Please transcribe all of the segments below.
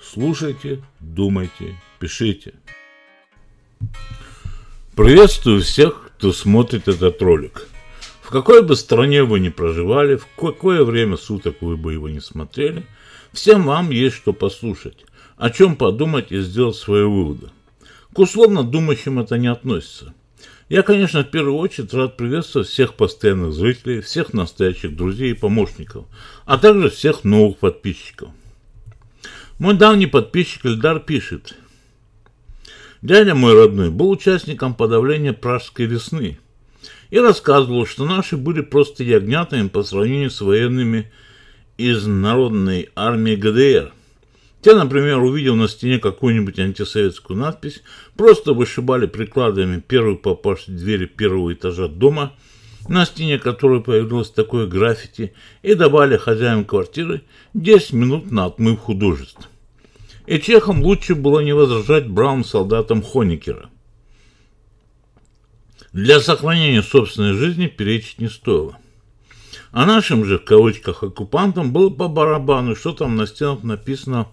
Слушайте, думайте, пишите. Приветствую всех, кто смотрит этот ролик. В какой бы стране вы ни проживали, в какое время суток вы бы его не смотрели, всем вам есть что послушать, о чем подумать и сделать свои выводы. К условно думающим это не относится. Я, конечно, в первую очередь рад приветствовать всех постоянных зрителей, всех настоящих друзей и помощников, а также всех новых подписчиков – мой давний подписчик Эльдар пишет. Дядя мой родной был участником подавления Пражской весны и рассказывал, что наши были просто ягнятами по сравнению с военными из народной армии ГДР. Те, например, увидел на стене какую-нибудь антисоветскую надпись, просто вышибали прикладами первую попавшую двери первого этажа дома – на стене которой появилось такое граффити, и давали хозяину квартиры 10 минут на отмыв художеств. И чехам лучше было не возражать бравым солдатам Хоникера. Для сохранения собственной жизни перечить не стоило. А нашим же, в кавычках, оккупантам было по барабану, что там на стенах написано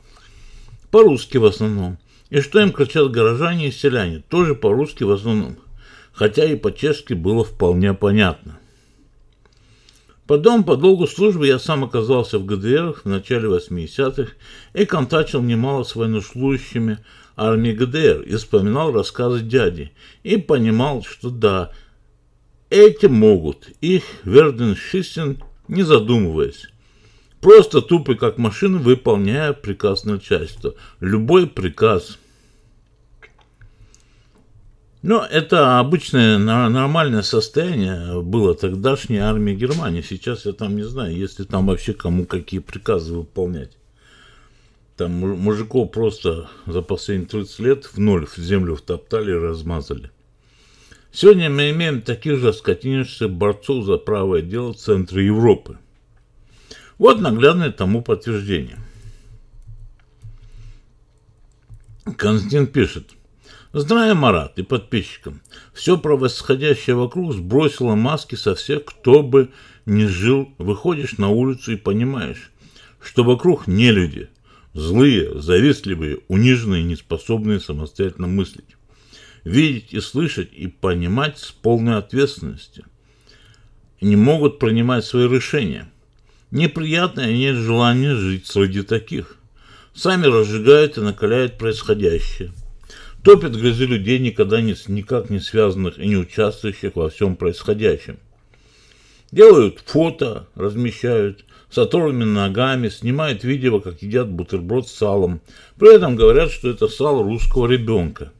по-русски в основном. И что им кричат горожане и селяне, тоже по-русски в основном хотя и по-чешски было вполне понятно. Потом, по долгу службы, я сам оказался в ГДР в начале 80-х и контачил немало с военнослужащими армии ГДР и вспоминал рассказы дяди и понимал, что да, эти могут, их Верденшистен не задумываясь. Просто тупы как машины, выполняя приказ начальства. Любой приказ – ну, это обычное нормальное состояние было тогдашней армии Германии. Сейчас я там не знаю, если там вообще кому какие приказы выполнять. Там мужиков просто за последние 30 лет в ноль в землю втоптали и размазали. Сегодня мы имеем таких же скотинившихся борцов за правое дело центра Европы. Вот наглядное тому подтверждение. Константин пишет – Зная Марат и подписчикам, все происходящее вокруг сбросило маски со всех, кто бы ни жил. Выходишь на улицу и понимаешь, что вокруг не люди, злые, завистливые, униженные, неспособные самостоятельно мыслить. Видеть и слышать и понимать с полной ответственностью. Не могут принимать свои решения. Неприятно и нет желания жить среди таких. Сами разжигают и накаляют происходящее – Топят грызы людей, никогда не, никак не связанных и не участвующих во всем происходящем. Делают фото, размещают, с оторванными ногами, снимают видео, как едят бутерброд с салом. При этом говорят, что это сал русского ребенка.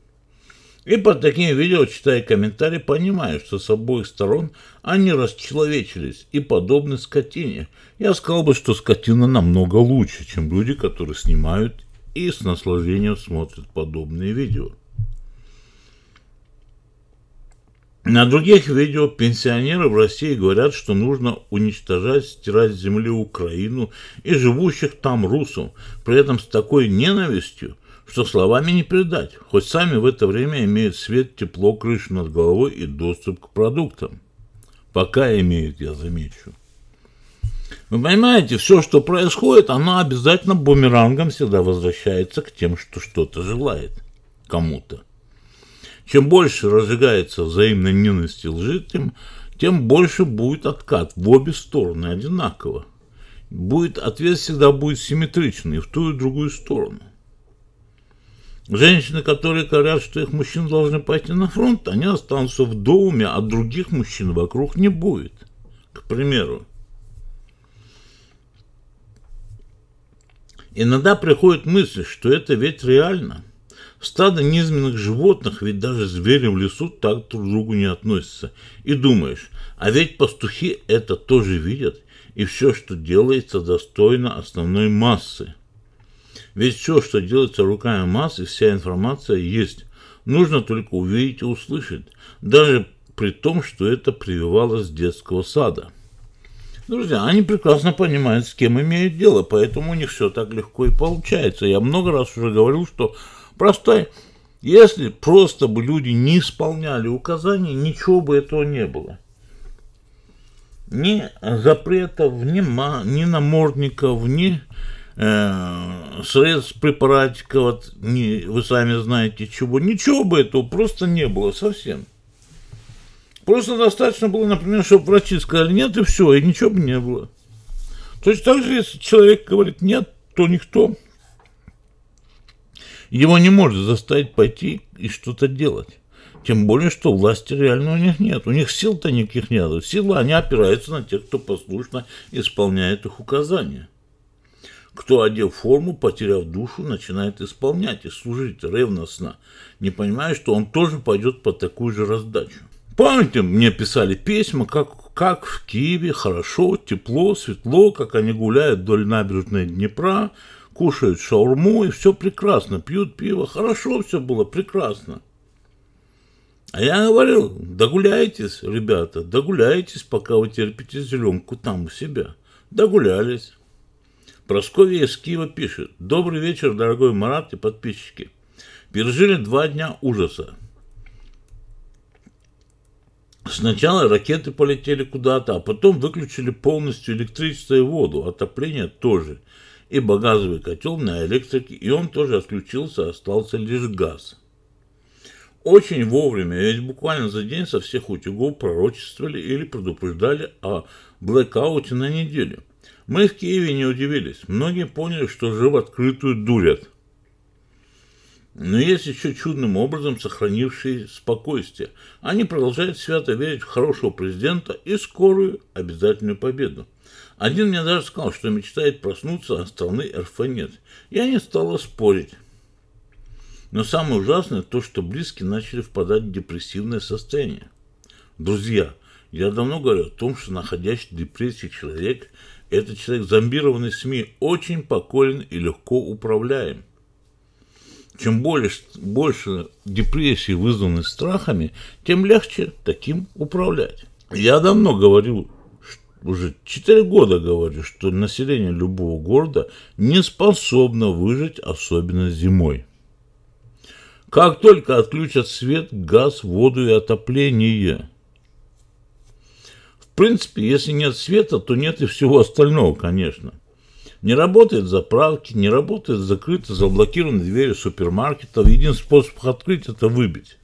И под таким видео, читая комментарии, понимаю, что с обоих сторон они расчеловечились и подобны скотине. Я сказал бы, что скотина намного лучше, чем люди, которые снимают и с наслаждением смотрят подобные видео. На других видео пенсионеры в России говорят, что нужно уничтожать, стирать с земли Украину и живущих там русов, при этом с такой ненавистью, что словами не передать, хоть сами в это время имеют свет, тепло, крышу над головой и доступ к продуктам. Пока имеют, я замечу. Вы понимаете, все, что происходит, она обязательно бумерангом всегда возвращается к тем, что что-то желает кому-то. Чем больше разжигается взаимной ненависти лжи, тем, тем больше будет откат в обе стороны одинаково. Будет, ответ всегда будет симметричный в ту и другую сторону. Женщины, которые говорят, что их мужчины должны пойти на фронт, они останутся в доме, а других мужчин вокруг не будет. К примеру, Иногда приходит мысль, что это ведь реально. Стадо низменных животных, ведь даже звери в лесу так друг к другу не относятся. И думаешь, а ведь пастухи это тоже видят, и все, что делается, достойно основной массы. Ведь все, что делается руками массы, вся информация есть. Нужно только увидеть и услышать, даже при том, что это прививалось с детского сада. Друзья, они прекрасно понимают, с кем имеют дело, поэтому у них все так легко и получается. Я много раз уже говорил, что простая, если просто бы люди не исполняли указания, ничего бы этого не было. Ни запретов, ни, ма, ни намордников, ни э, средств препаратиков, ни, вы сами знаете чего. Ничего бы этого просто не было совсем. Просто достаточно было, например, чтобы врачи сказали нет, и все, и ничего бы не было. То есть так же, если человек говорит нет, то никто его не может заставить пойти и что-то делать. Тем более, что власти реально у них нет. У них сил-то никаких нет. Силы, они опираются на тех, кто послушно исполняет их указания. Кто, одел форму, потеряв душу, начинает исполнять и служить ревностно, не понимая, что он тоже пойдет по такую же раздачу. Помните, мне писали письма, как, как в Киеве хорошо, тепло, светло, как они гуляют вдоль набережной Днепра, кушают шаурму и все прекрасно, пьют пиво. Хорошо все было, прекрасно. А я говорил, догуляйтесь, ребята, догуляйтесь, пока вы терпите зеленку там у себя. Догулялись. Просковья из Киева пишет. Добрый вечер, дорогой Марат и подписчики. Пережили два дня ужаса. Сначала ракеты полетели куда-то, а потом выключили полностью электричество и воду, отопление тоже. и газовый котел на электрике, и он тоже отключился, остался лишь газ. Очень вовремя, ведь буквально за день со всех утюгов пророчествовали или предупреждали о блэкауте на неделю. Мы в Киеве не удивились. Многие поняли, что живо открытую дурят. Но есть еще чудным образом сохранившие спокойствие. Они продолжают свято верить в хорошего президента и скорую обязательную победу. Один мне даже сказал, что мечтает проснуться, а страны РФ нет. Я не стала спорить. Но самое ужасное то, что близкие начали впадать в депрессивное состояние. Друзья, я давно говорю о том, что находящий в депрессии человек, этот человек зомбированный СМИ, очень поколен и легко управляем. Чем больше, больше депрессии вызваны страхами, тем легче таким управлять. Я давно говорил, уже 4 года говорю, что население любого города не способно выжить, особенно зимой. Как только отключат свет, газ, воду и отопление. В принципе, если нет света, то нет и всего остального, конечно. Не работают заправки, не работают закрыты, заблокированы двери супермаркетов. Единственный способ их открыть – это выбить.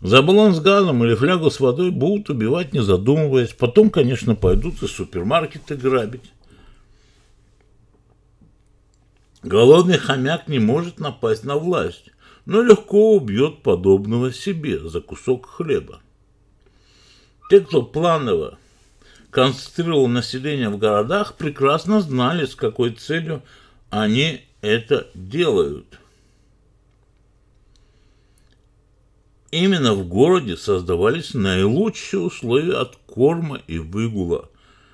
За баллон с газом или флягу с водой будут убивать, не задумываясь. Потом, конечно, пойдут и супермаркеты грабить. Голодный хомяк не может напасть на власть, но легко убьет подобного себе за кусок хлеба. Те, кто планово концентрировал население в городах, прекрасно знали, с какой целью они это делают. Именно в городе создавались наилучшие условия от корма и выгула,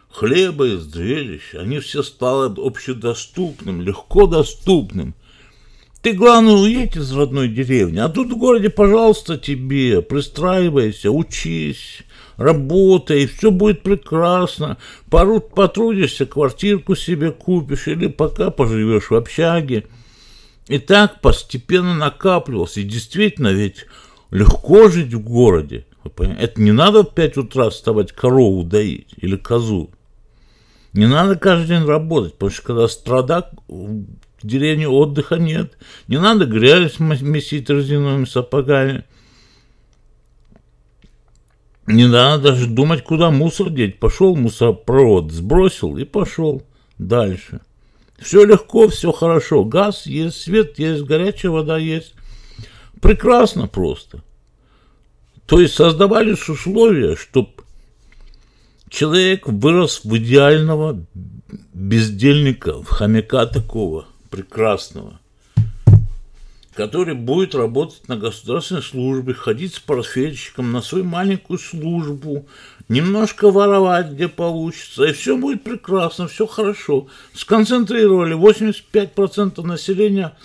хлеба и зрелищ. Они все стали общедоступным, легко доступным – ты, главное, уедь из родной деревни, а тут в городе, пожалуйста, тебе, пристраивайся, учись, работай, все будет прекрасно. Пору потрудишься, квартирку себе купишь или пока поживешь в общаге. И так постепенно накапливался. И действительно, ведь легко жить в городе. Это не надо в 5 утра вставать корову доить или козу. Не надо каждый день работать, потому что когда страда, в деревне отдыха нет. Не надо грязь месить разиновыми сапогами. Не надо даже думать, куда мусор деть. Пошел мусоропровод, сбросил и пошел дальше. Все легко, все хорошо. Газ есть, свет есть, горячая вода есть. Прекрасно просто. То есть создавались условия, чтобы человек вырос в идеального бездельника, в хомяка такого – прекрасного, который будет работать на государственной службе, ходить с портфельщиком на свою маленькую службу, немножко воровать, где получится, и все будет прекрасно, все хорошо. Сконцентрировали 85% населения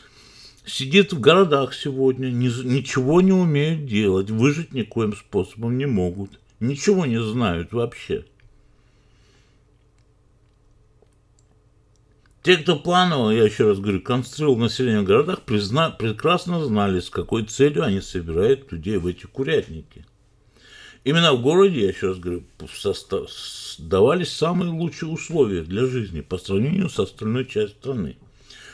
сидит в городах сегодня, ничего не умеют делать, выжить никоим способом не могут, ничего не знают вообще. Те, кто планировал, я еще раз говорю, конструировал население в городах, призна... прекрасно знали, с какой целью они собирают людей в эти курятники. Именно в городе, я еще раз говорю, состав... давались самые лучшие условия для жизни по сравнению с остальной частью страны.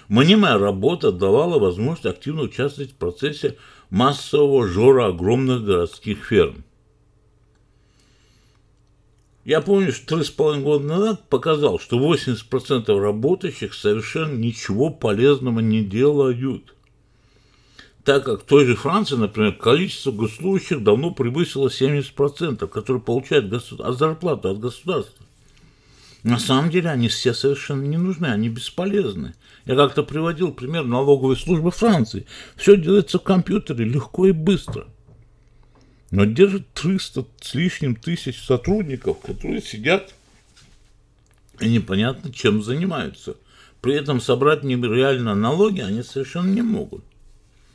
Мнимая работа давала возможность активно участвовать в процессе массового жора огромных городских ферм. Я помню, что три с половиной года назад показал, что 80% работающих совершенно ничего полезного не делают. Так как в той же Франции, например, количество госслужащих давно превысило 70%, которые получают госу... А зарплату от государства. На самом деле они все совершенно не нужны, они бесполезны. Я как-то приводил пример налоговой службы Франции. Все делается в компьютере легко и быстро – но держит 300 с лишним тысяч сотрудников, которые сидят и непонятно чем занимаются. При этом собрать нереально налоги они совершенно не могут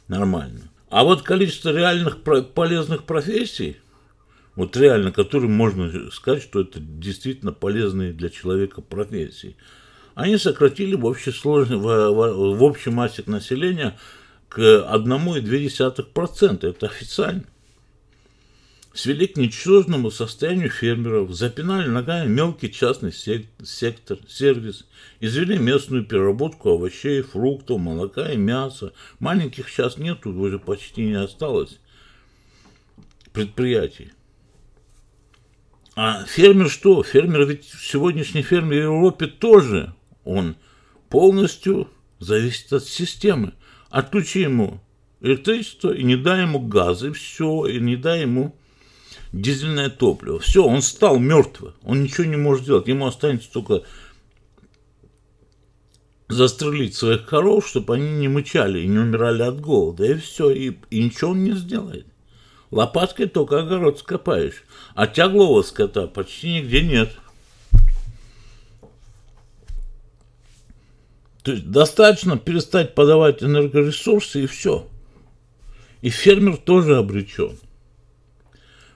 нормально. А вот количество реальных полезных профессий, вот реально, которые можно сказать, что это действительно полезные для человека профессии, они сократили в, общей сложной, в, в, в общей массе населения к 1,2%. Это официально свели к ничтожному состоянию фермеров, запинали ногами мелкий частный сектор, сервис, извели местную переработку овощей, фруктов, молока и мяса. Маленьких сейчас нету, уже почти не осталось предприятий. А фермер что? Фермер ведь сегодняшний фермер в Европе тоже, он полностью зависит от системы. Отключи ему электричество и не дай ему газы, все, и не дай ему дизельное топливо. Все, он стал мертвый, он ничего не может делать. Ему останется только застрелить своих коров, чтобы они не мычали и не умирали от голода. И все, и, и ничего он не сделает. Лопаткой только огород скопаешь, а тяглого скота почти нигде нет. То есть достаточно перестать подавать энергоресурсы и все. И фермер тоже обречен.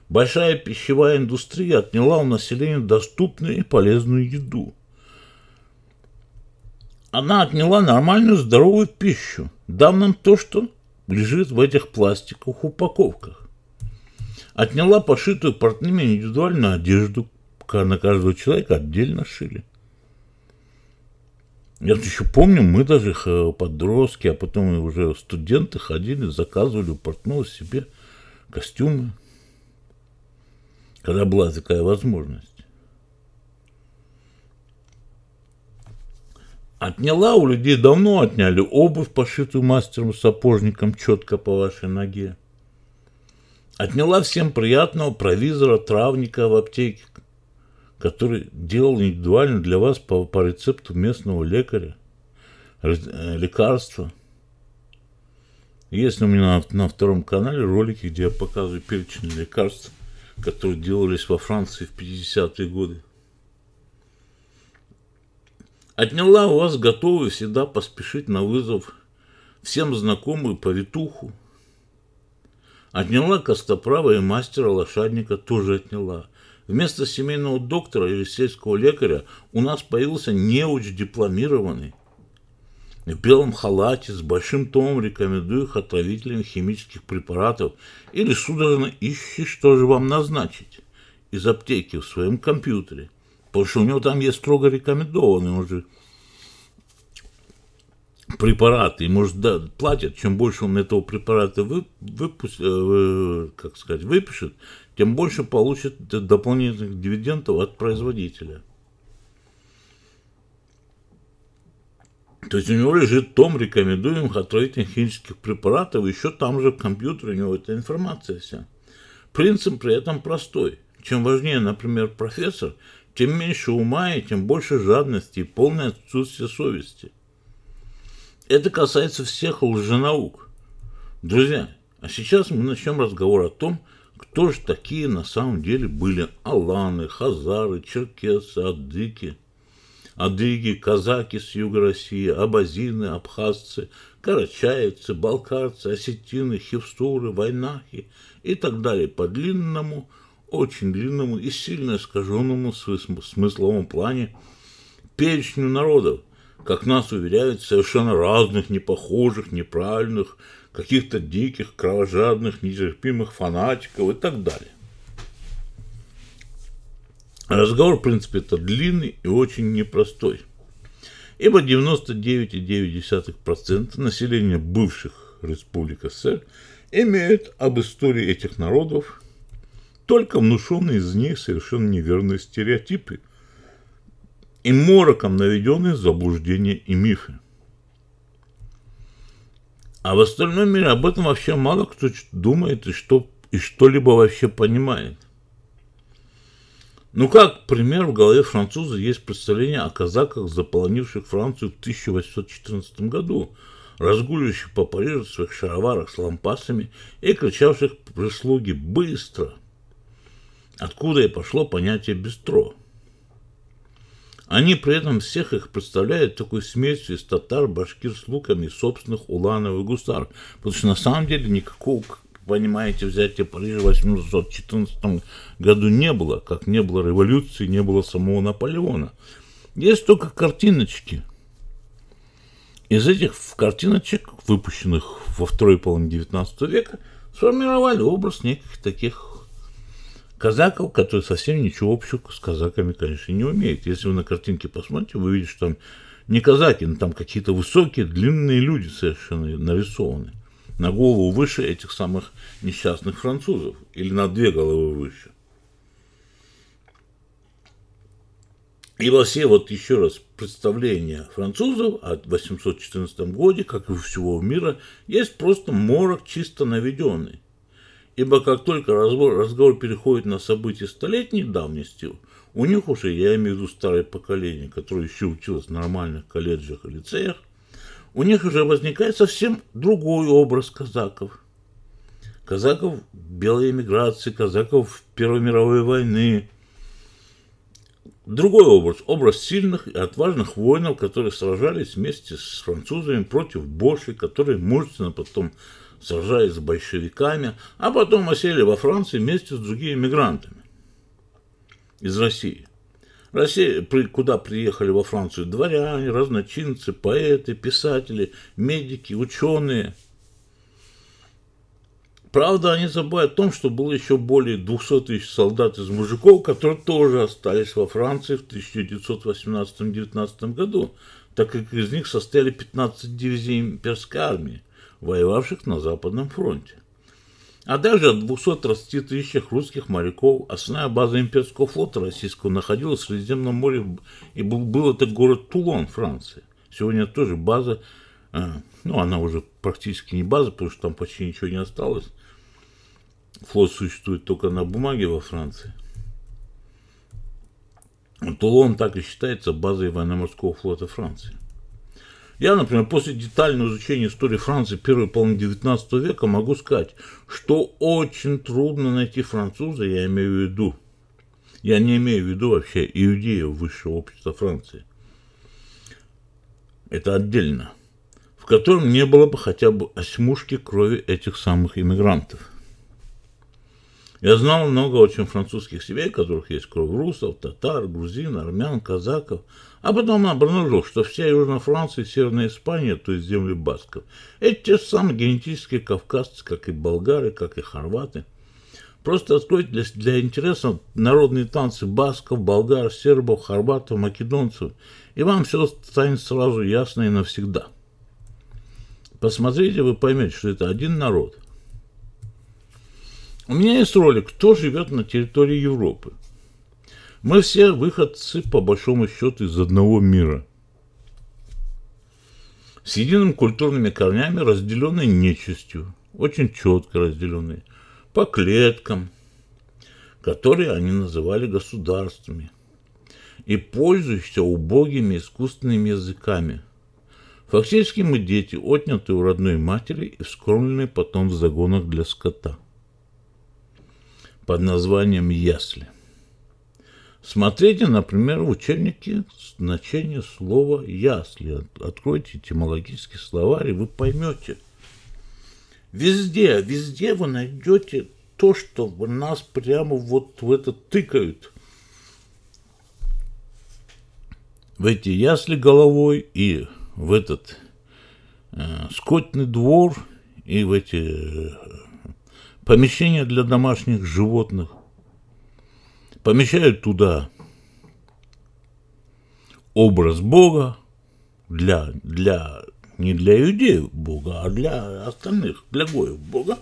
Большая пищевая индустрия отняла у населения доступную и полезную еду. Она отняла нормальную здоровую пищу, дав нам то, что лежит в этих пластиковых упаковках. Отняла пошитую портными индивидуальную одежду, на каждого человека отдельно шили. Я еще помню, мы даже подростки, а потом уже студенты ходили, заказывали у портного себе костюмы, когда была такая возможность. Отняла у людей давно отняли обувь, пошитую мастером-сапожником четко по вашей ноге. Отняла всем приятного провизора, травника в аптеке, который делал индивидуально для вас по, по рецепту местного лекаря э, лекарства. Есть у меня на, на втором канале ролики, где я показываю перечень лекарств которые делались во Франции в 50-е годы. Отняла у вас готовы всегда поспешить на вызов всем знакомую повитуху. Отняла костоправа и мастера-лошадника тоже отняла. Вместо семейного доктора или сельского лекаря у нас появился неуч дипломированный – в белом халате с большим томом рекомендуемых отравителям химических препаратов или судорожно ищи, что же вам назначить из аптеки в своем компьютере. Потому что у него там есть строго рекомендованные уже препараты. И может да, платят, чем больше он этого препарата вы, э, как сказать, выпишет, тем больше получит дополнительных дивидендов от производителя. То есть у него лежит том рекомендуемых от отравительных химических препаратов, еще там же в компьютере у него эта информация вся. Принцип при этом простой. Чем важнее, например, профессор, тем меньше ума и тем больше жадности и полное отсутствие совести. Это касается всех лженаук. Друзья, а сейчас мы начнем разговор о том, кто же такие на самом деле были Аланы, Хазары, Черкесы, Адыки – адыги, казаки с юга России, абазины, абхазцы, карачаевцы, балкарцы, осетины, хевстуры, войнахи и так далее по длинному, очень длинному и сильно искаженному смысловом плане перечню народов, как нас уверяют, совершенно разных, непохожих, неправильных, каких-то диких, кровожадных, нетерпимых фанатиков и так далее. Разговор, в принципе, это длинный и очень непростой. Ибо 99,9% населения бывших республик СССР имеют об истории этих народов только внушенные из них совершенно неверные стереотипы и мороком наведенные заблуждения и мифы. А в остальном мире об этом вообще мало кто думает и что и что вообще понимает. Ну как, пример, в голове француза есть представление о казаках, заполонивших Францию в 1814 году, разгуливающих по Парижу в своих шароварах с лампасами и кричавших прислуги «быстро!». Откуда и пошло понятие «бестро». Они при этом всех их представляют такой смесью из татар, башкир с луками и собственных и гусар. Потому что на самом деле никакого понимаете, взятие Парижа в 1814 году не было, как не было революции, не было самого Наполеона. Есть только картиночки. Из этих картиночек, выпущенных во второй половине 19 века, сформировали образ неких таких казаков, которые совсем ничего общего с казаками, конечно, не умеют. Если вы на картинке посмотрите, вы видите, что там не казаки, но там какие-то высокие, длинные люди совершенно нарисованы на голову выше этих самых несчастных французов, или на две головы выше. Ибо все, вот еще раз, представления французов о 814 году, как и у всего мира, есть просто морок чисто наведенный. Ибо как только разговор, разговор переходит на события столетней давности, у них уже, я имею в виду старое поколение, которое еще училось в нормальных колледжах и лицеях, у них уже возникает совсем другой образ казаков. Казаков белой эмиграции, казаков Первой мировой войны. Другой образ, образ сильных и отважных воинов, которые сражались вместе с французами против Боши, которые мужественно потом сражались с большевиками, а потом осели во Франции вместе с другими мигрантами из России. Россия, куда приехали во Францию дворяне, разночинцы, поэты, писатели, медики, ученые. Правда, они забывают о том, что было еще более 200 тысяч солдат из мужиков, которые тоже остались во Франции в 1918-19 году, так как из них состояли 15 дивизий имперской армии, воевавших на Западном фронте а также о 230 тысячах русских моряков. Основная база имперского флота российского находилась в Средиземном море, и был, был это город Тулон, Франции. Сегодня тоже база, э, ну, она уже практически не база, потому что там почти ничего не осталось. Флот существует только на бумаге во Франции. Тулон так и считается базой военно-морского флота Франции. Я, например, после детального изучения истории Франции первой половины XIX века могу сказать, что очень трудно найти француза, я имею в виду, я не имею в виду вообще иудеев высшего общества Франции, это отдельно, в котором не было бы хотя бы осьмушки крови этих самых иммигрантов. Я знал много очень французских семей, которых есть кровь русов, татар, грузин, армян, казаков, а потом он обнаружил, что вся Южная Франция и Северная Испания, то есть земли басков, это те же самые генетические кавказцы, как и болгары, как и хорваты. Просто откройте для, для интереса народные танцы басков, болгар, сербов, хорватов, македонцев, и вам все станет сразу ясно и навсегда. Посмотрите, вы поймете, что это один народ. У меня есть ролик «Кто живет на территории Европы?» Мы все выходцы, по большому счету, из одного мира. С единым культурными корнями, разделенной нечистью, очень четко разделенные по клеткам, которые они называли государствами, и пользующихся убогими искусственными языками. Фактически мы дети, отнятые у родной матери и вскормленные потом в загонах для скота под названием «Ясли». Смотрите, например, в учебнике значение слова «ясли». Откройте этимологический словарь, и вы поймете. Везде, везде вы найдете то, что в нас прямо вот в это тыкают. В эти ясли головой и в этот э, скотный двор и в эти э, помещения для домашних животных помещают туда образ Бога для, для не для иудеев Бога, а для остальных, для гоев Бога,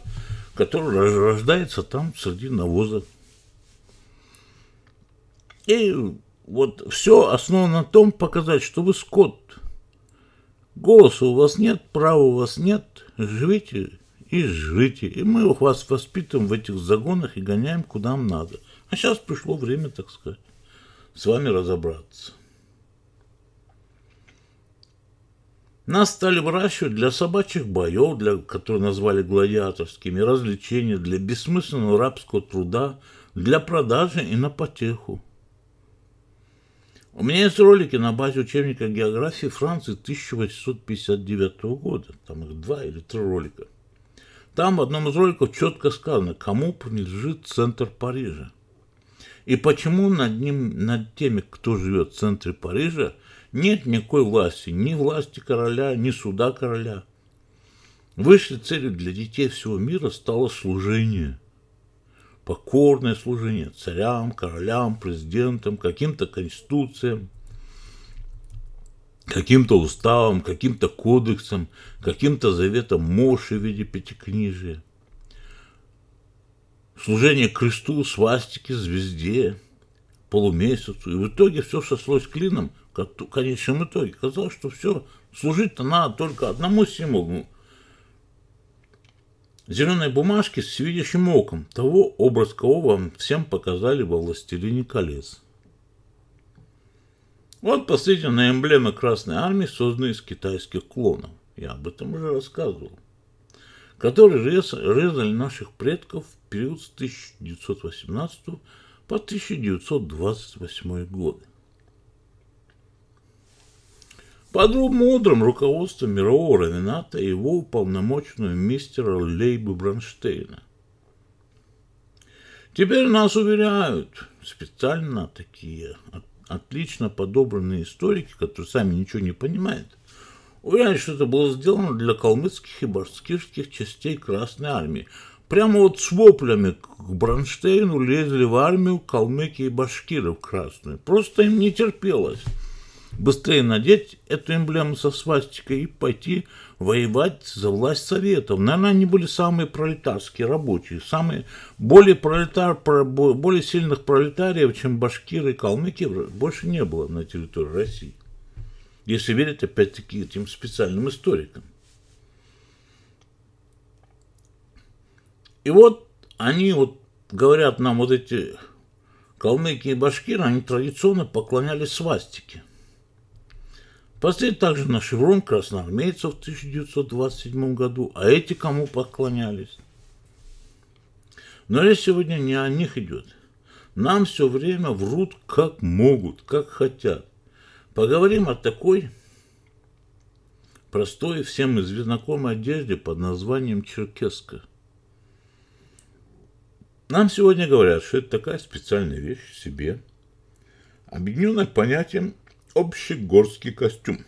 который рождается там среди навоза. И вот все основано на том показать, что вы скот. Голоса у вас нет, права у вас нет, живите и жрите. И мы вас воспитываем в этих загонах и гоняем куда нам надо. А сейчас пришло время, так сказать, с вами разобраться. Нас стали выращивать для собачьих боев, для, которые назвали гладиаторскими, развлечения, для бессмысленного рабского труда, для продажи и на потеху. У меня есть ролики на базе учебника географии Франции 1859 года. Там их два или три ролика. Там в одном из роликов четко сказано, кому принадлежит центр Парижа. И почему над, ним, над теми, кто живет в центре Парижа, нет никакой власти, ни власти короля, ни суда короля. Высшей целью для детей всего мира стало служение. Покорное служение царям, королям, президентам, каким-то конституциям, каким-то уставам, каким-то кодексам, каким-то заветам Моши в виде пятикнижия служение кресту, свастике, звезде, полумесяцу. И в итоге все сослось клином, как в конечном итоге. Казалось, что все, служить-то надо только одному символу. Зеленой бумажки с видящим оком, того образ, кого вам всем показали во «Властелине колец». Вот посмотрите на эмблемы Красной Армии, созданные из китайских клонов. Я об этом уже рассказывал которые резали наших предков в период с 1918 по 1928 годы. Под мудрым руководством мирового равената и его уполномоченного мистера Лейба Бронштейна. Теперь нас уверяют специально такие отлично подобранные историки, которые сами ничего не понимают – Уверен, что это было сделано для калмыцких и башкирских частей Красной Армии. Прямо вот с воплями к Бронштейну лезли в армию калмыки и башкиры в красную. Просто им не терпелось. Быстрее надеть эту эмблему со свастикой и пойти воевать за власть Советов. Наверное, они были самые пролетарские рабочие, самые более, пролетар, более сильных пролетариев, чем башкиры и калмыки, больше не было на территории России если верить, опять-таки, этим специальным историкам. И вот они вот говорят нам, вот эти калмыки и башкиры, они традиционно поклонялись свастике. Посмотрите также на шеврон красноармейцев в 1927 году, а эти кому поклонялись. Но речь сегодня не о них идет. Нам все время врут как могут, как хотят. Поговорим о такой простой всем знакомой одежде под названием черкеска. Нам сегодня говорят, что это такая специальная вещь в себе, объединенная понятием общегорский костюм.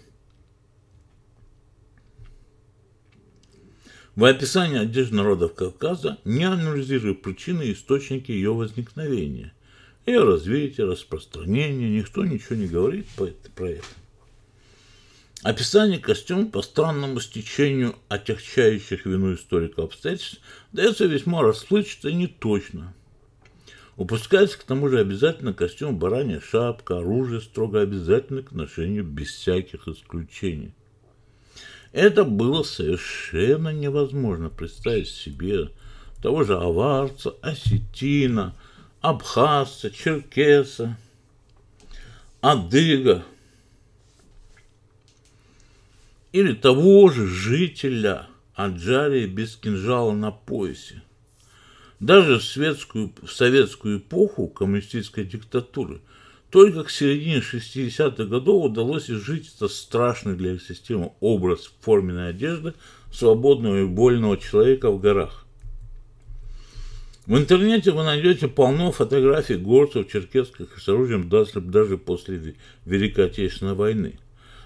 В описании одежды народов Кавказа не анализирую причины и источники ее возникновения, и развитие, распространение, никто ничего не говорит про это. Описание костюм по странному стечению отягчающих вину историка обстоятельств дается весьма расплывчато и неточно. Упускается к тому же обязательно костюм баранья шапка, оружие строго обязательно к ношению без всяких исключений. Это было совершенно невозможно представить себе того же аварца, осетина – абхазца, черкеса, адыга или того же жителя Аджарии без кинжала на поясе. Даже в, светскую, в советскую эпоху коммунистической диктатуры только к середине 60-х годов удалось изжить этот страшный для их системы образ форменной одежды свободного и больного человека в горах. В интернете вы найдете полно фотографий горцев черкесских с оружием даже после Великой Отечественной войны.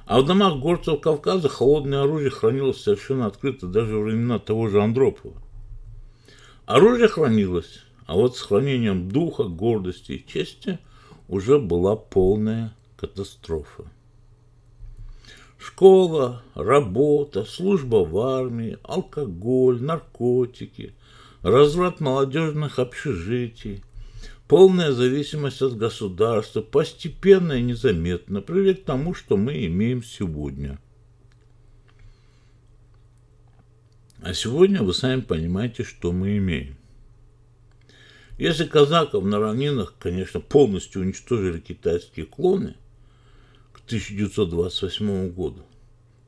А в домах горцев Кавказа холодное оружие хранилось совершенно открыто даже во времена того же Андропова. Оружие хранилось, а вот с хранением духа, гордости и чести уже была полная катастрофа. Школа, работа, служба в армии, алкоголь, наркотики – разврат молодежных общежитий, полная зависимость от государства постепенно и незаметно привели к тому, что мы имеем сегодня. А сегодня вы сами понимаете, что мы имеем. Если казаков на равнинах, конечно, полностью уничтожили китайские клоны к 1928 году,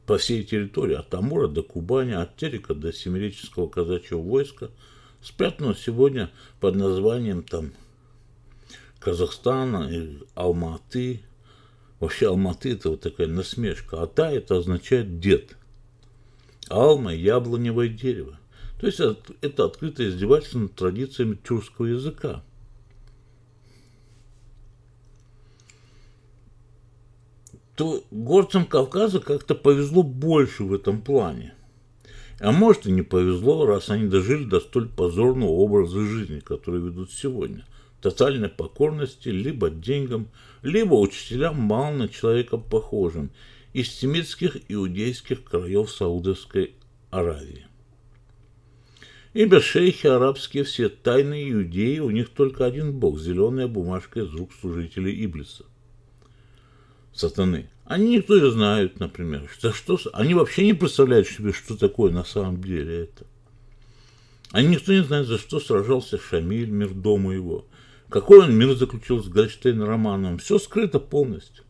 по всей территории от Амура до Кубани, от Терека до Семиреческого казачьего войска – спрятано сегодня под названием там Казахстана и Алматы. Вообще Алматы это вот такая насмешка. Ата это означает дед. Алма – яблоневое дерево. То есть это открытое издевательство над традициями тюркского языка. то горцам Кавказа как-то повезло больше в этом плане – а может и не повезло, раз они дожили до столь позорного образа жизни, который ведут сегодня. Тотальной покорности либо деньгам, либо учителям мало на человека похожим из семитских иудейских краев Саудовской Аравии. Ибо шейхи арабские все тайные иудеи, у них только один бог, зеленая бумажка из рук служителей Иблиса сатаны. Они никто не знают, например, за что... Они вообще не представляют себе, что такое на самом деле это. Они никто не знает, за что сражался Шамиль, мир дома его. Какой он мир заключил с Гольштейн Романом. Все скрыто полностью.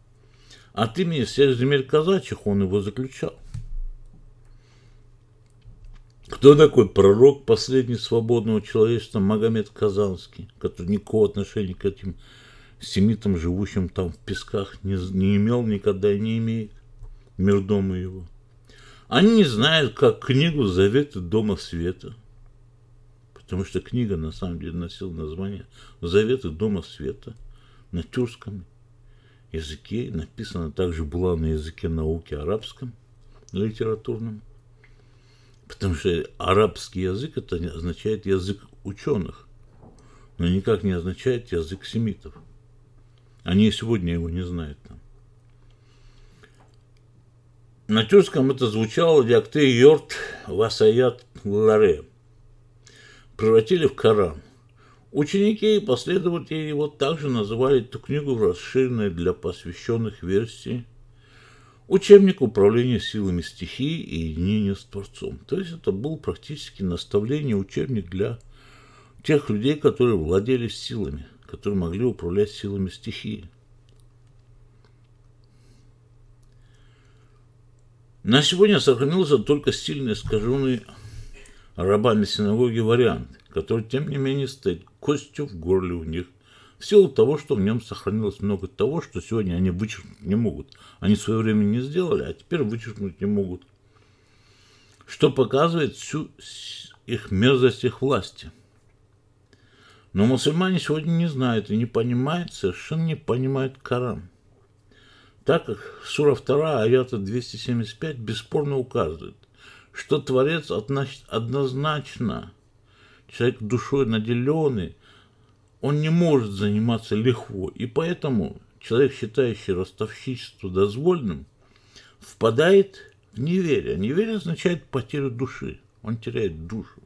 От имени всех земель казачьих он его заключал. Кто такой пророк, последний свободного человечества Магомед Казанский, который никакого отношения к этим семитом, живущим там в песках, не, не имел никогда и не имеет мир дома его. Они не знают, как книгу «Заветы Дома Света», потому что книга на самом деле носила название «Заветы Дома Света» на тюркском языке, написана также была на языке науки арабском, литературном, потому что арабский язык это означает язык ученых, но никак не означает язык семитов. Они и сегодня его не знают там. На тюркском это звучало «Дякты йорт васаят ларе» – превратили в Коран. Ученики и последователи его также называли эту книгу в расширенной для посвященных версии учебник управления силами стихии и единения с Творцом. То есть это был практически наставление, учебник для тех людей, которые владели силами которые могли управлять силами стихии. На сегодня сохранился только сильно искаженный рабами синагоги вариант, который, тем не менее, стоит костью в горле у них, в силу того, что в нем сохранилось много того, что сегодня они вычеркнуть не могут. Они в свое время не сделали, а теперь вычеркнуть не могут. Что показывает всю их мерзость их власти – но мусульмане сегодня не знают и не понимают, совершенно не понимают Коран. Так как Сура 2, аята 275 бесспорно указывает, что Творец однозначно, человек душой наделенный, он не может заниматься лихво, и поэтому человек, считающий ростовщичество дозвольным, впадает в неверие. А неверие означает потерю души, он теряет душу.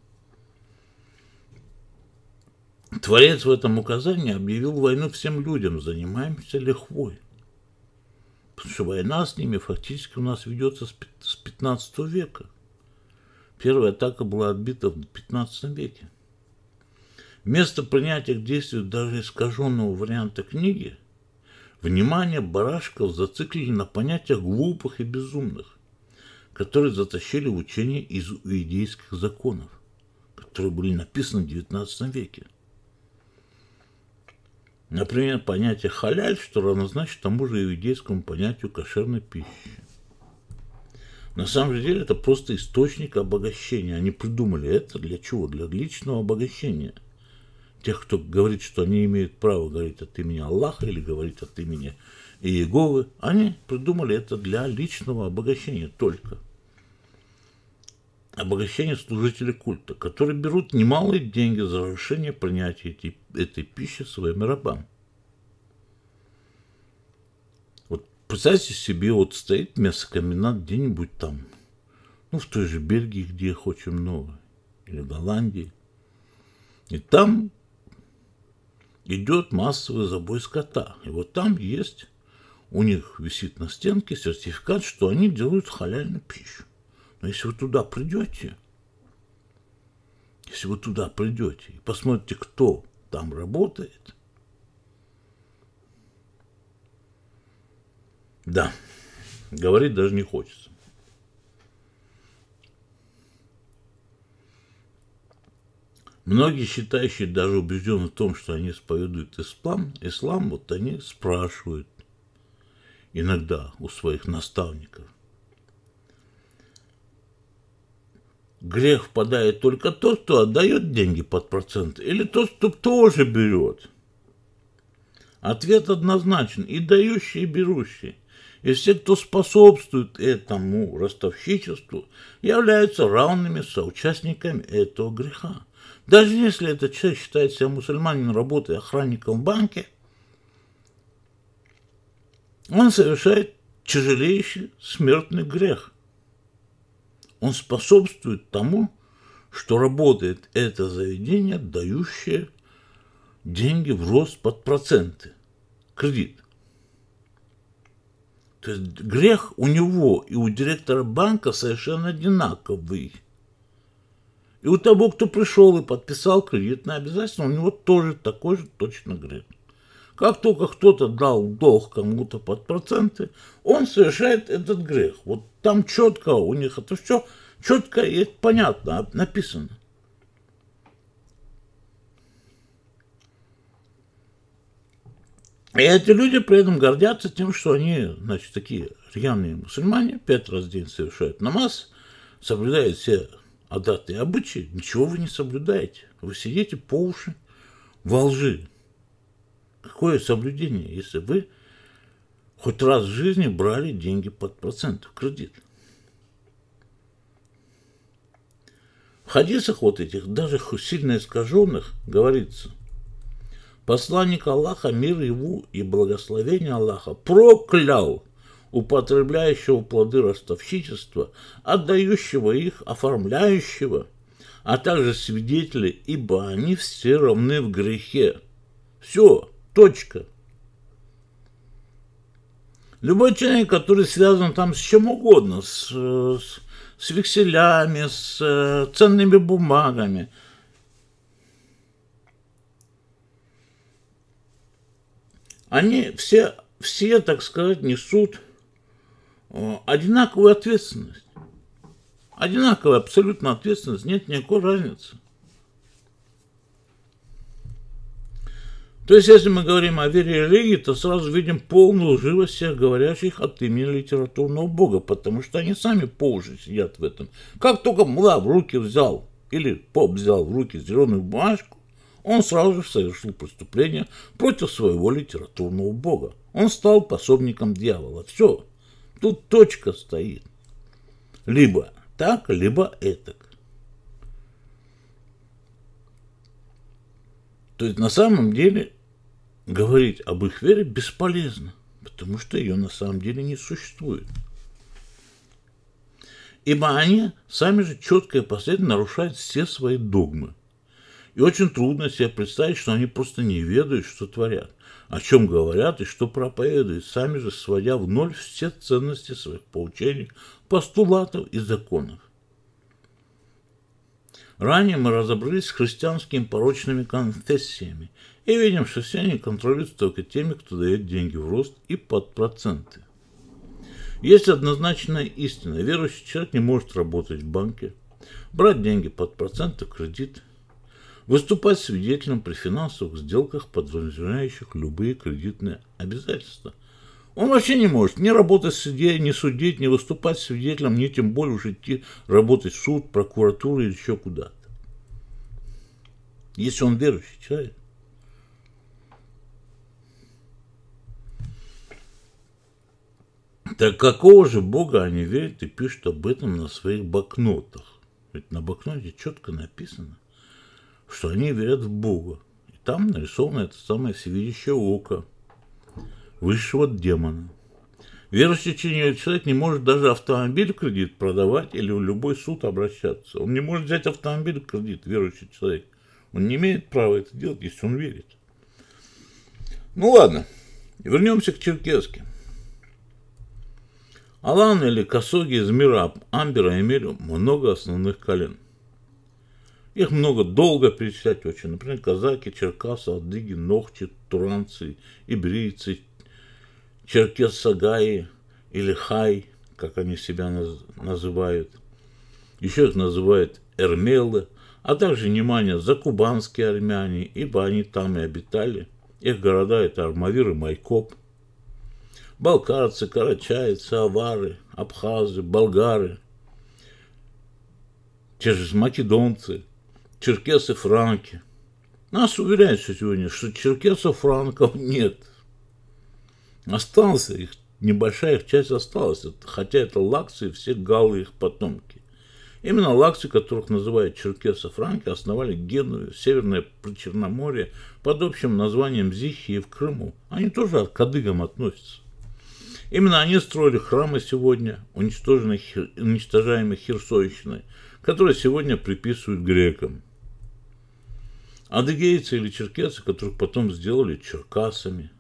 Творец в этом указании объявил войну всем людям, занимаемся лихвой. Потому что война с ними фактически у нас ведется с 15 века. Первая атака была отбита в 15 веке. Вместо принятия к действию даже искаженного варианта книги, внимание барашков зациклили на понятиях глупых и безумных, которые затащили учение из иудейских законов, которые были написаны в XIX веке. Например, понятие халяль, что равнозначно тому же иудейскому понятию кошерной пищи. На самом же деле это просто источник обогащения. Они придумали это для чего? Для личного обогащения. Тех, кто говорит, что они имеют право говорить от имени Аллаха или говорить от имени Иеговы, они придумали это для личного обогащения только обогащение служителей культа, которые берут немалые деньги за разрешение принятия эти, этой пищи своим рабам. Вот представьте себе, вот стоит мясокомбинат где-нибудь там, ну, в той же Бельгии, где их очень много, или Голландии. И там идет массовый забой скота. И вот там есть, у них висит на стенке сертификат, что они делают халяльную пищу. Но если вы туда придете, если вы туда придете и посмотрите, кто там работает, да, говорить даже не хочется. Многие, считающие даже убеждены в том, что они исповедуют ислам, ислам вот они спрашивают иногда у своих наставников, грех впадает только тот, кто отдает деньги под проценты, или тот, кто тоже берет? Ответ однозначен. И дающий, и берущий. И все, кто способствует этому ростовщичеству, являются равными соучастниками этого греха. Даже если этот человек считает себя мусульманином, работая охранником в банке, он совершает тяжелейший смертный грех – он способствует тому, что работает это заведение, дающее деньги в рост под проценты, кредит. То есть грех у него и у директора банка совершенно одинаковый. И у того, кто пришел и подписал кредитное обязательство, у него тоже такой же точно грех. Как только кто-то дал долг кому-то под проценты, он совершает этот грех. Вот там четко у них это все четко и понятно написано. И эти люди при этом гордятся тем, что они, значит, такие рьяные мусульмане, пять раз в день совершают намаз, соблюдают все адаты и обычаи, ничего вы не соблюдаете. Вы сидите по уши во лжи. Какое соблюдение, если вы хоть раз в жизни брали деньги под процент, кредит. В хадисах вот этих, даже сильно искаженных, говорится, посланник Аллаха, мир ему и благословение Аллаха, проклял употребляющего плоды ростовщичества, отдающего их, оформляющего, а также свидетели ибо они все равны в грехе. Все, точка. Любой человек, который связан там с чем угодно, с, с, с векселями, с э, ценными бумагами. Они все, все, так сказать, несут э, одинаковую ответственность. Одинаковая абсолютно ответственность, нет никакой разницы. То есть, если мы говорим о вере и религии, то сразу видим полную лживость всех говорящих от имени литературного бога, потому что они сами по уши сидят в этом. Как только мла в руки взял, или поп взял в руки зеленую бумажку, он сразу же совершил преступление против своего литературного бога. Он стал пособником дьявола. Все. Тут точка стоит. Либо так, либо этак. То есть на самом деле говорить об их вере бесполезно, потому что ее на самом деле не существует. Ибо они сами же четко и последовательно нарушают все свои догмы. И очень трудно себе представить, что они просто не ведают, что творят, о чем говорят и что проповедуют, сами же сводя в ноль все ценности своих поучений, постулатов и законов. Ранее мы разобрались с христианскими порочными конфессиями и видим, что все они контролируются только теми, кто дает деньги в рост и под проценты. Есть однозначная истина. Верующий человек не может работать в банке, брать деньги под проценты, кредит, выступать свидетелем при финансовых сделках, подразумевающих любые кредитные обязательства. Он вообще не может ни работать в ни судить, ни выступать свидетелем, ни тем более уже идти работать в суд, прокуратуру или еще куда-то. Если он верующий человек – Так какого же бога они верят и пишут об этом на своих бокнотах? Ведь на бокноте четко написано, что они верят в бога. И там нарисовано это самое всевидящее око высшего демона. Верующий человек не может даже автомобиль в кредит продавать или в любой суд обращаться. Он не может взять автомобиль в кредит, верующий человек. Он не имеет права это делать, если он верит. Ну ладно, вернемся к черкеске. Алан или Косоги из мира Амбера имели много основных колен. Их много долго перечислять очень. Например, казаки, черкасы, адыги, ногти, туранцы, ибрийцы, черкес-сагаи или хай, как они себя наз называют. Еще их называют эрмелы, а также, внимание, закубанские армяне, ибо они там и обитали. Их города – это Армавир и Майкоп – Балкарцы, карачайцы, авары, абхазы, болгары. Те же македонцы, черкесы, франки. Нас уверяют сегодня, что черкесов, франков нет. Остался их, небольшая их часть осталась, хотя это лаксы и все галы их потомки. Именно лаксы, которых называют черкесы франки, основали Геную, Северное Причерноморье под общим названием Зихи и в Крыму. Они тоже к кадыгам относятся. Именно они строили храмы сегодня, уничтоженные, уничтожаемые Херсонщиной, которые сегодня приписывают грекам. Адыгейцы или черкесы, которых потом сделали черкасами.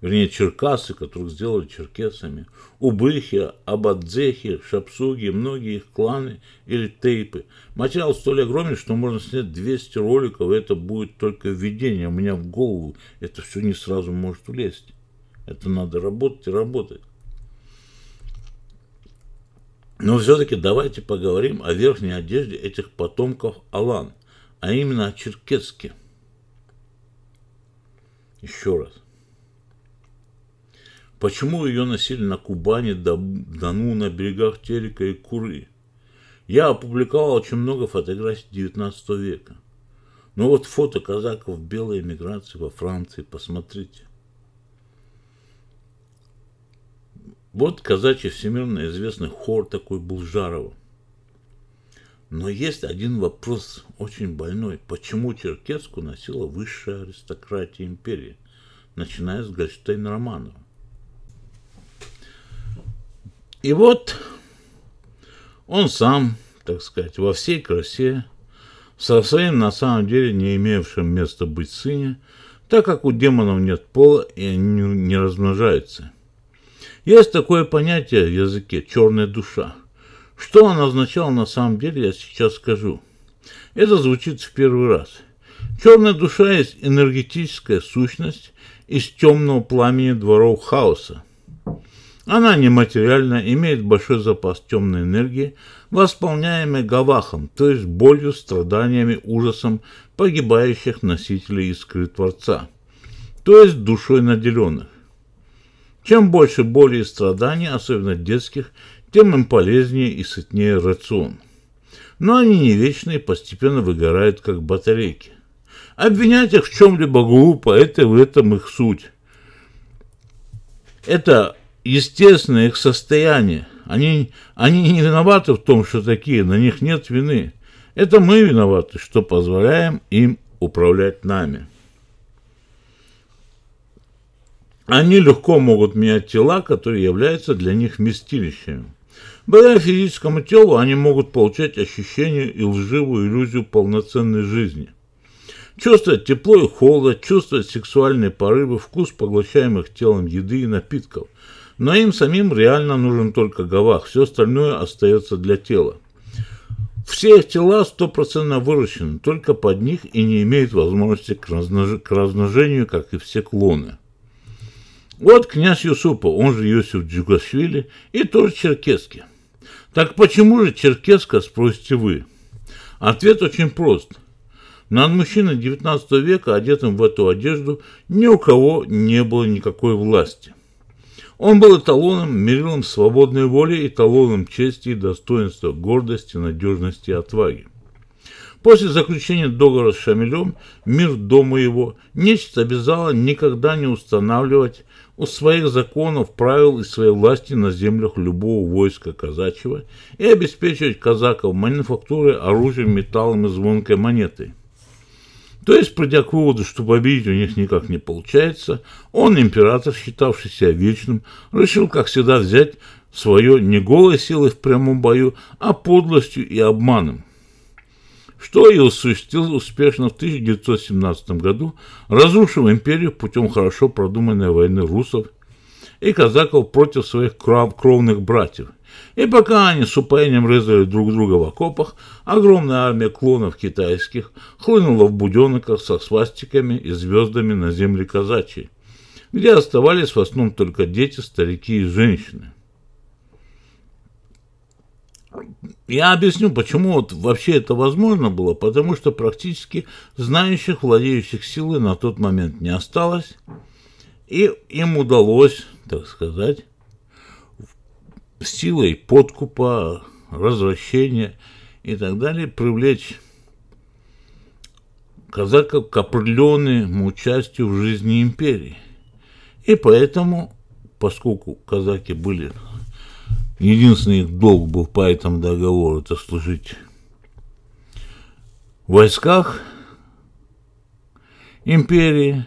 Вернее, черкасы, которых сделали черкесами. Убыхи, Абадзехи, Шапсуги, многие их кланы или тейпы. Материал столь огромен, что можно снять 200 роликов, и это будет только введение. У меня в голову это все не сразу может влезть. Это надо работать и работать. Но все-таки давайте поговорим о верхней одежде этих потомков Алан, а именно о черкеске. Еще раз. Почему ее носили на Кубани, Дону, на берегах Терека и Куры? Я опубликовал очень много фотографий 19 века. Но вот фото казаков белой эмиграции во Франции, посмотрите. Вот казачий всемирно известный хор такой Булжарова. Но есть один вопрос очень больной. Почему черкеску носила высшая аристократия империи, начиная с Гольштейна Романова? И вот он сам, так сказать, во всей красе, со своим на самом деле не имевшим места быть сыне, так как у демонов нет пола и они не размножаются – есть такое понятие в языке «черная душа». Что она означала на самом деле, я сейчас скажу. Это звучит в первый раз. Черная душа есть энергетическая сущность из темного пламени дворов хаоса. Она нематериальна, имеет большой запас темной энергии, восполняемой гавахом, то есть болью, страданиями, ужасом погибающих носителей искры Творца, то есть душой наделенных. Чем больше боли и страданий, особенно детских, тем им полезнее и сытнее рацион. Но они не вечные, постепенно выгорают, как батарейки. Обвинять их в чем-либо глупо, это в этом их суть. Это естественное их состояние. Они, они не виноваты в том, что такие, на них нет вины. Это мы виноваты, что позволяем им управлять нами. Они легко могут менять тела, которые являются для них вместилищами. Благодаря физическому телу они могут получать ощущение и лживую иллюзию полноценной жизни. Чувствовать тепло и холод, чувствовать сексуальные порывы, вкус поглощаемых телом еды и напитков. Но им самим реально нужен только гавах, все остальное остается для тела. Все их тела стопроцентно выращены, только под них и не имеют возможности к, размнож... к размножению, как и все клоны. Вот князь Юсупов, он же Юсиф Джугашвили, и тоже черкесский. Так почему же черкеска, спросите вы? Ответ очень прост. Над мужчиной 19 века, одетым в эту одежду, ни у кого не было никакой власти. Он был эталоном, мерилом свободной воли, эталоном чести и достоинства, гордости, надежности и отваги. После заключения договора с Шамилем, мир дома его, нечто обязало никогда не устанавливать у своих законов, правил и своей власти на землях любого войска казачьего и обеспечивать казаков мануфактурой, оружием, металлом и звонкой монетой. То есть, придя к выводу, что победить у них никак не получается, он, император, считавший себя вечным, решил, как всегда, взять свое не голой силой в прямом бою, а подлостью и обманом – что и осуществил успешно в 1917 году, разрушив империю путем хорошо продуманной войны русов и казаков против своих кровных братьев. И пока они с упоением резали друг друга в окопах, огромная армия клонов китайских хлынула в буденниках со свастиками и звездами на земле казачьей, где оставались в основном только дети, старики и женщины. Я объясню, почему вот вообще это возможно было, потому что практически знающих, владеющих силой на тот момент не осталось, и им удалось, так сказать, силой подкупа, развращения и так далее привлечь казаков к определенному участию в жизни империи. И поэтому, поскольку казаки были Единственный их долг был по этому договору это служить в войсках империи,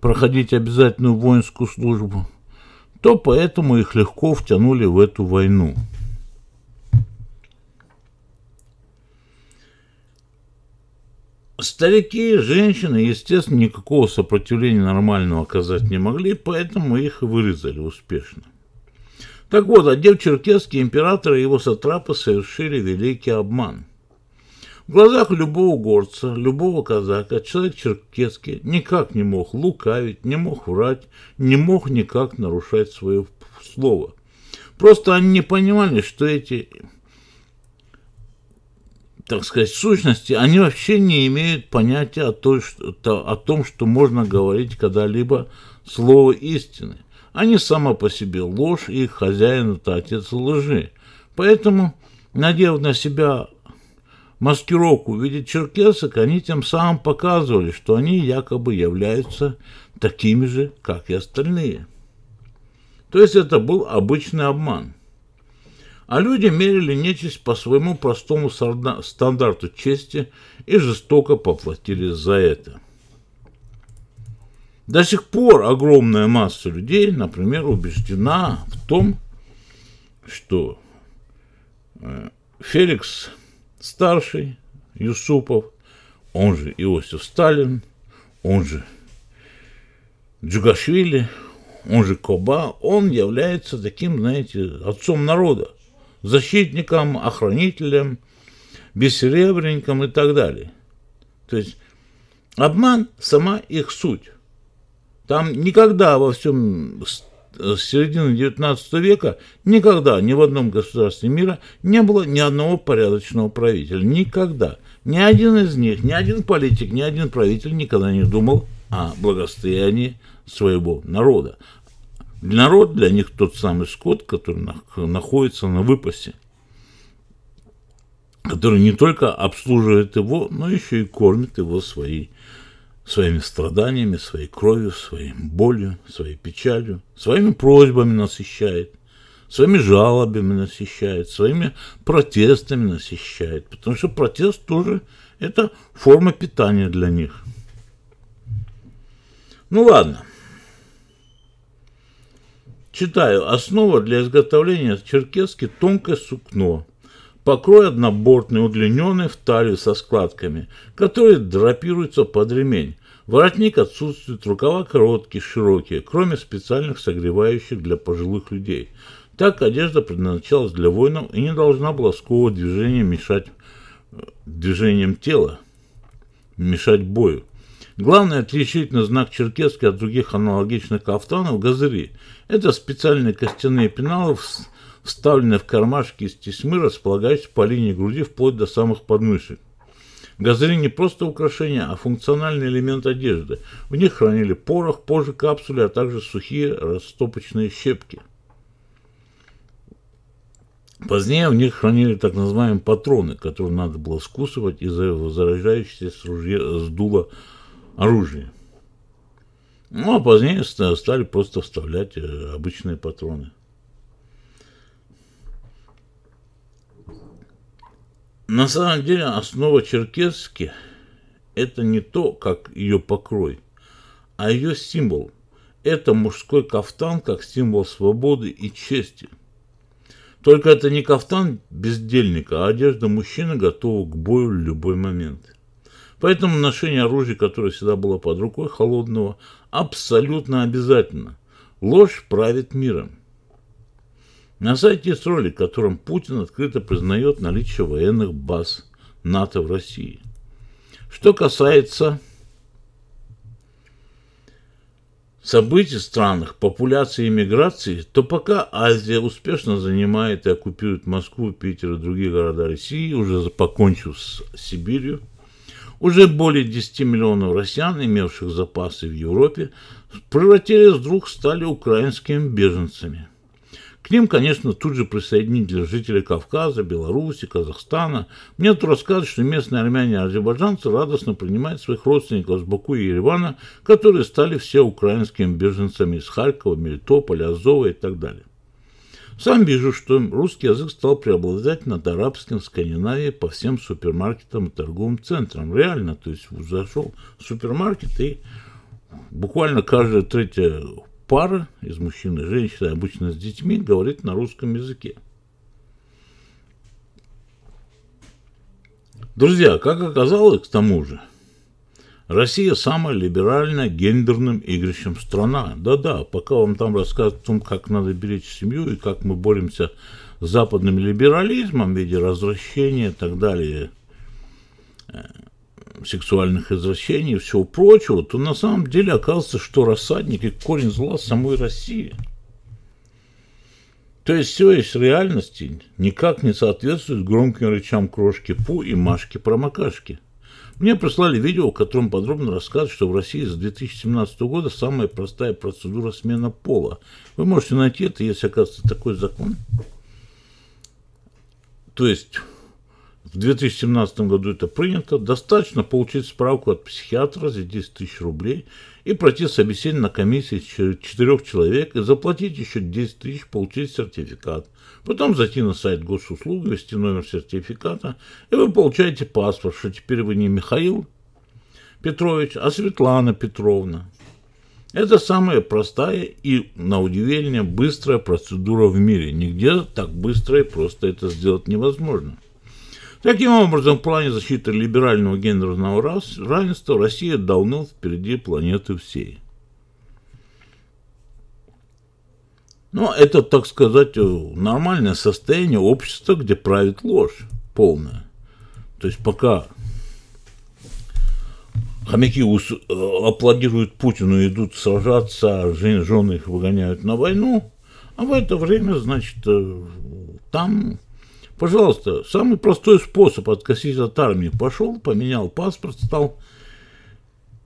проходить обязательную воинскую службу, то поэтому их легко втянули в эту войну. Старики, женщины, естественно, никакого сопротивления нормального оказать не могли, поэтому их и вырезали успешно. Так вот, отдел черкесский император и его сатрапы совершили великий обман. В глазах любого горца, любого казака, человек черкесский никак не мог лукавить, не мог врать, не мог никак нарушать свое слово. Просто они не понимали, что эти так сказать, сущности, они вообще не имеют понятия о, том, что, о том, что можно говорить когда-либо слово истины. Они сама по себе ложь, и хозяин – это отец лжи. Поэтому, надев на себя маскировку в виде черкесок, они тем самым показывали, что они якобы являются такими же, как и остальные. То есть это был обычный обман. А люди мерили нечисть по своему простому стандарту чести и жестоко поплатились за это – до сих пор огромная масса людей, например, убеждена в том, что э, Феликс Старший, Юсупов, он же Иосиф Сталин, он же Джугашвили, он же Коба, он является таким, знаете, отцом народа, защитником, охранителем, бессеребренником и так далее. То есть обман – сама их суть – там никогда во всем с э, середины XIX века никогда ни в одном государстве мира не было ни одного порядочного правителя. Никогда. Ни один из них, ни один политик, ни один правитель никогда не думал о благосостоянии своего народа. Народ для них тот самый скот, который находится на выпасе, который не только обслуживает его, но еще и кормит его своей своими страданиями, своей кровью, своей болью, своей печалью, своими просьбами насыщает, своими жалобами насыщает, своими протестами насыщает, потому что протест тоже – это форма питания для них. Ну ладно. Читаю. Основа для изготовления черкески – тонкое сукно, Покрой однобортный, удлиненный в талию со складками, которые драпируются под ремень. Воротник отсутствует, рукава короткие, широкие, кроме специальных согревающих для пожилых людей. Так одежда предназначалась для воинов и не должна была сковывать движения, мешать э, движением тела, мешать бою. Главный отличительный знак черкесской от других аналогичных кафтанов – газыри. Это специальные костяные пеналы в вставлены в кармашки из тесьмы, располагаются по линии груди вплоть до самых подмышек. Газели не просто украшения, а функциональный элемент одежды. В них хранили порох, позже капсули, а также сухие растопочные щепки. Позднее в них хранили так называемые патроны, которые надо было скусывать из-за возражающейся с, дула оружия. Ну а позднее стали просто вставлять э, обычные патроны. На самом деле основа черкесски – это не то, как ее покрой, а ее символ. Это мужской кафтан как символ свободы и чести. Только это не кафтан бездельника, а одежда мужчины, готова к бою в любой момент. Поэтому ношение оружия, которое всегда было под рукой холодного, абсолютно обязательно. Ложь правит миром. На сайте есть ролик, в котором Путин открыто признает наличие военных баз НАТО в России. Что касается событий в странах, популяции и миграции, то пока Азия успешно занимает и оккупирует Москву, Питер и другие города России, уже покончив с Сибирью, уже более 10 миллионов россиян, имевших запасы в Европе, превратились вдруг стали украинскими беженцами – ним, конечно, тут же присоединились жители Кавказа, Беларуси, Казахстана. Мне тут рассказывают, что местные армяне и азербайджанцы радостно принимают своих родственников с Баку и Еревана, которые стали все украинскими беженцами из Харькова, Мелитополя, Азова и так далее. Сам вижу, что русский язык стал преобладать над арабским в Скандинавии по всем супермаркетам и торговым центрам. Реально, то есть зашел в супермаркет и буквально каждая третья пара из мужчин и женщины, обычно с детьми, говорит на русском языке. Друзья, как оказалось, к тому же, Россия самая либеральная гендерным игрищем страна. Да-да, пока вам там рассказывают о том, как надо беречь семью и как мы боремся с западным либерализмом в виде развращения и так далее э, – сексуальных извращений и всего прочего, то на самом деле оказывается, что рассадник и корень зла самой России. То есть все есть реальности никак не соответствует громким рычам крошки Пу и Машки-промокашки. Мне прислали видео, в котором подробно рассказывают, что в России с 2017 года самая простая процедура смена пола. Вы можете найти это, если оказывается такой закон. То есть в 2017 году это принято. Достаточно получить справку от психиатра за 10 тысяч рублей и пройти собеседование на комиссии четырех человек и заплатить еще 10 тысяч, получить сертификат. Потом зайти на сайт госуслуг, ввести номер сертификата, и вы получаете паспорт, что теперь вы не Михаил Петрович, а Светлана Петровна. Это самая простая и, на удивление, быстрая процедура в мире. Нигде так быстро и просто это сделать невозможно. Таким образом, в плане защиты либерального гендерного равенства Россия давно впереди планеты всей. Но это, так сказать, э, нормальное состояние общества, где правит ложь полная. То есть пока хомяки э, аплодируют Путину, идут сражаться, жен, жены их выгоняют на войну, а в это время, значит, э, там Пожалуйста, самый простой способ откосить от армии. Пошел, поменял паспорт, стал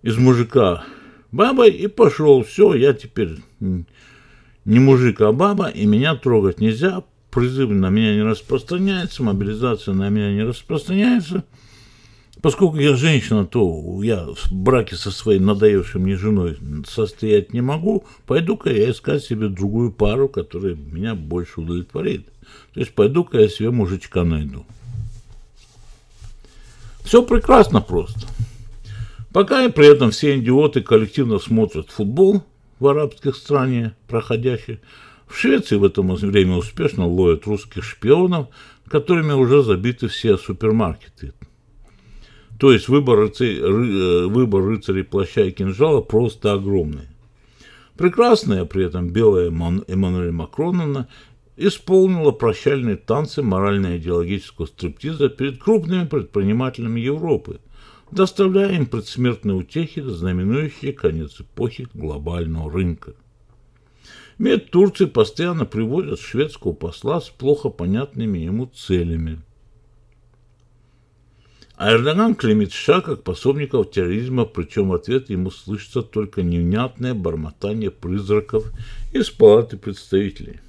из мужика бабой и пошел. Все, я теперь не мужик, а баба, и меня трогать нельзя. Призыв на меня не распространяется, мобилизация на меня не распространяется – Поскольку я женщина, то я в браке со своей надоевшей мне женой состоять не могу, пойду-ка я искать себе другую пару, которая меня больше удовлетворит. То есть пойду-ка я себе мужичка найду. Все прекрасно просто. Пока и при этом все идиоты коллективно смотрят футбол в арабских стране проходящих, в Швеции в это время успешно ловят русских шпионов, которыми уже забиты все супермаркеты. То есть выбор, рыцарь, э, выбор рыцарей плаща и кинжала просто огромный. Прекрасная при этом белая Эммануэль Макроновна исполнила прощальные танцы морально-идеологического стриптиза перед крупными предпринимателями Европы, доставляя им предсмертные утехи, знаменующие конец эпохи глобального рынка. МИД Турции постоянно приводят шведского посла с плохо понятными ему целями. А Эрдоган клеймит США как пособников терроризма, причем в ответ ему слышится только невнятное бормотание призраков из палаты представителей.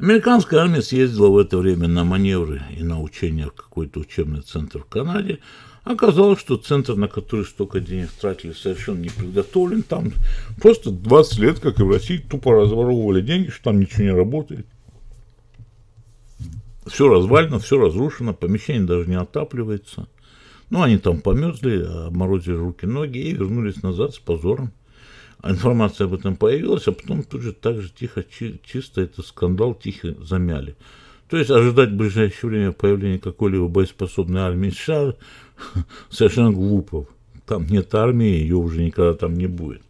Американская армия съездила в это время на маневры и на учения в какой-то учебный центр в Канаде. Оказалось, что центр, на который столько денег тратили, совершенно не подготовлен. Там просто 20 лет, как и в России, тупо разворовывали деньги, что там ничего не работает все развалено, все разрушено, помещение даже не отапливается. Ну, они там померзли, обморозили руки-ноги и вернулись назад с позором. информация об этом появилась, а потом тут же так же тихо, чи чисто этот скандал тихо замяли. То есть ожидать в ближайшее время появления какой-либо боеспособной армии США совершенно глупо. Там нет армии, ее уже никогда там не будет.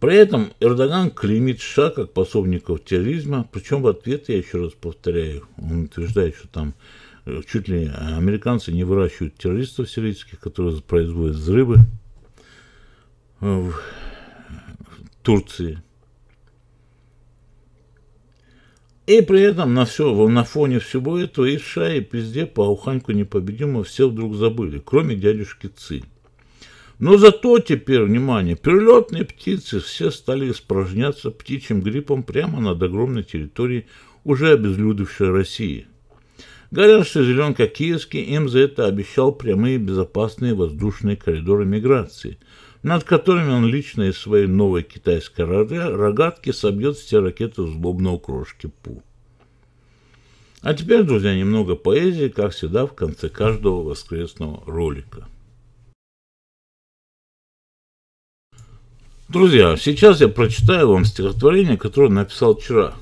При этом Эрдоган клеймит США как пособников терроризма, причем в ответ, я еще раз повторяю, он утверждает, что там э, чуть ли э, американцы не выращивают террористов сирийских, которые производят взрывы э, в Турции. И при этом на, все, на фоне всего этого и США, и везде по уханьку непобедимо все вдруг забыли, кроме дядюшки Ци. Но зато теперь, внимание, перелетные птицы все стали испражняться птичьим гриппом прямо над огромной территорией уже обезлюдившей России. что зеленка Киевский им за это обещал прямые безопасные воздушные коридоры миграции, над которыми он лично из своей новой китайской рогатки собьет все ракеты злобного крошки Пу. А теперь, друзья, немного поэзии, как всегда, в конце каждого воскресного ролика – Друзья, сейчас я прочитаю вам стихотворение, которое написал вчера.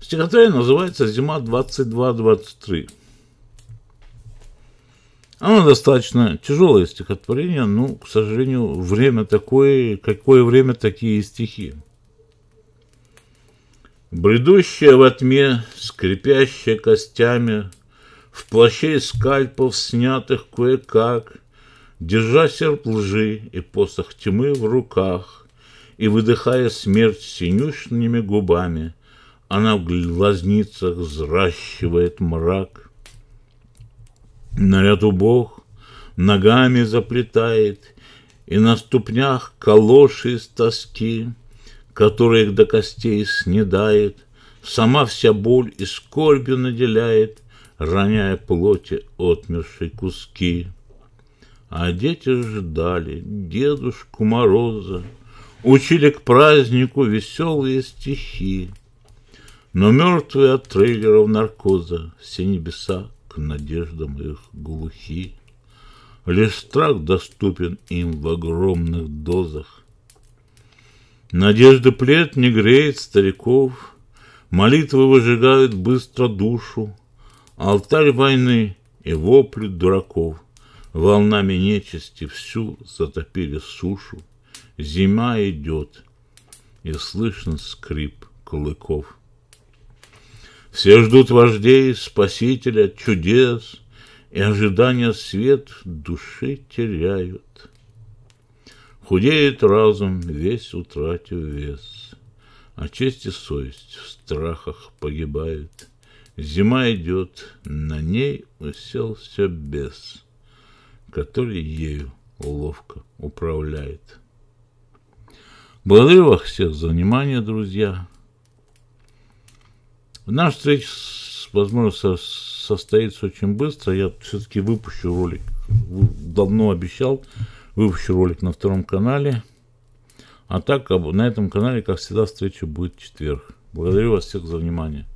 Стихотворение называется «Зима 22-23». Оно достаточно тяжелое стихотворение, но, к сожалению, время такое, какое время такие стихи. Бредущая во тьме, скрипящая костями, В плаще скальпов, снятых кое-как, держа серп лжи и посох тьмы в руках, и выдыхая смерть синюшными губами, она в глазницах взращивает мрак. Наряд бог ногами заплетает, и на ступнях калоши из тоски, которые их до костей снедает, сама вся боль и скорбью наделяет, роняя плоти отмершей куски. А дети ждали Дедушку Мороза, Учили к празднику веселые стихи. Но мертвые от трейлеров наркоза Все небеса к надеждам их глухи. Лишь страх доступен им в огромных дозах. Надежды плед не греет стариков, Молитвы выжигают быстро душу, Алтарь войны и вопли дураков — волнами нечисти всю затопили сушу. Зима идет, и слышен скрип кулыков. Все ждут вождей, спасителя, чудес, И ожидания свет души теряют. Худеет разум, весь утратив вес, А честь и совесть в страхах погибают. Зима идет, на ней уселся бес — который ею ловко управляет. Благодарю вас всех за внимание, друзья. Наша встреча, возможно, состоится очень быстро. Я все-таки выпущу ролик. Давно обещал, выпущу ролик на втором канале. А так, на этом канале, как всегда, встреча будет в четверг. Благодарю вас всех за внимание.